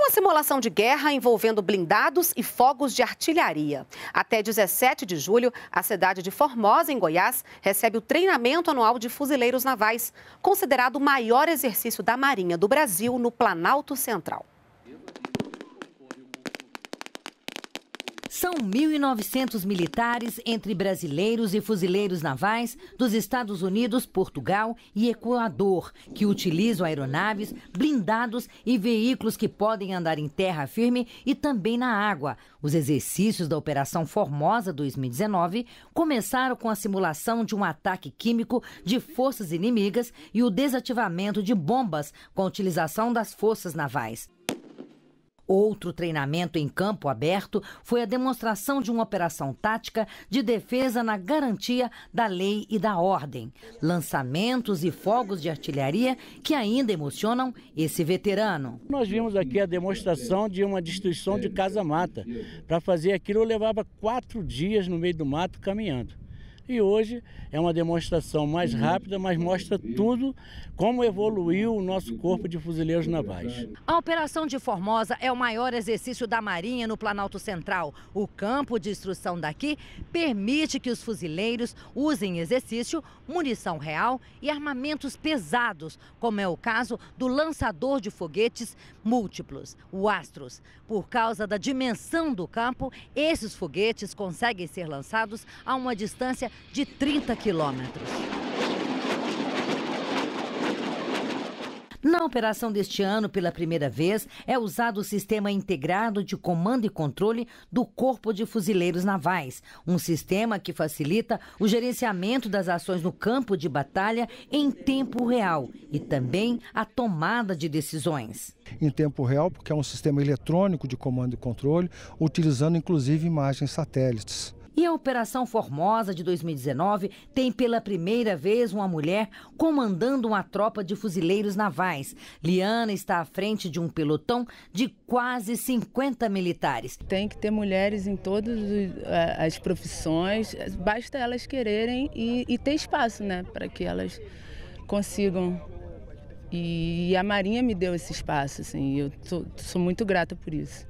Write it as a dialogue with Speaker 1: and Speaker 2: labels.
Speaker 1: Uma simulação de guerra envolvendo blindados e fogos de artilharia. Até 17 de julho, a cidade de Formosa, em Goiás, recebe o treinamento anual de fuzileiros navais, considerado o maior exercício da Marinha do Brasil no Planalto Central. São 1.900 militares, entre brasileiros e fuzileiros navais dos Estados Unidos, Portugal e Equador, que utilizam aeronaves, blindados e veículos que podem andar em terra firme e também na água. Os exercícios da Operação Formosa 2019 começaram com a simulação de um ataque químico de forças inimigas e o desativamento de bombas com a utilização das forças navais. Outro treinamento em campo aberto foi a demonstração de uma operação tática de defesa na garantia da lei e da ordem. Lançamentos e fogos de artilharia que ainda emocionam esse veterano. Nós vimos aqui a demonstração de uma destruição de casa-mata. Para fazer aquilo, eu levava quatro dias no meio do mato caminhando. E hoje é uma demonstração mais uhum. rápida, mas mostra tudo como evoluiu o nosso corpo de fuzileiros navais. A Operação de Formosa é o maior exercício da Marinha no Planalto Central. O campo de instrução daqui permite que os fuzileiros usem exercício munição real e armamentos pesados, como é o caso do lançador de foguetes múltiplos, o Astros. Por causa da dimensão do campo, esses foguetes conseguem ser lançados a uma distância de 30 quilômetros. Na operação deste ano, pela primeira vez, é usado o sistema integrado de comando e controle do Corpo de Fuzileiros Navais, um sistema que facilita o gerenciamento das ações no campo de batalha em tempo real e também a tomada de decisões. Em tempo real, porque é um sistema eletrônico de comando e controle, utilizando inclusive imagens satélites. E a Operação Formosa de 2019 tem pela primeira vez uma mulher comandando uma tropa de fuzileiros navais. Liana está à frente de um pelotão de quase 50 militares. Tem que ter mulheres em todas é, as profissões, basta elas quererem e, e ter espaço né, para que elas consigam e a Marinha me deu esse espaço, assim, eu tô, sou muito grata por isso.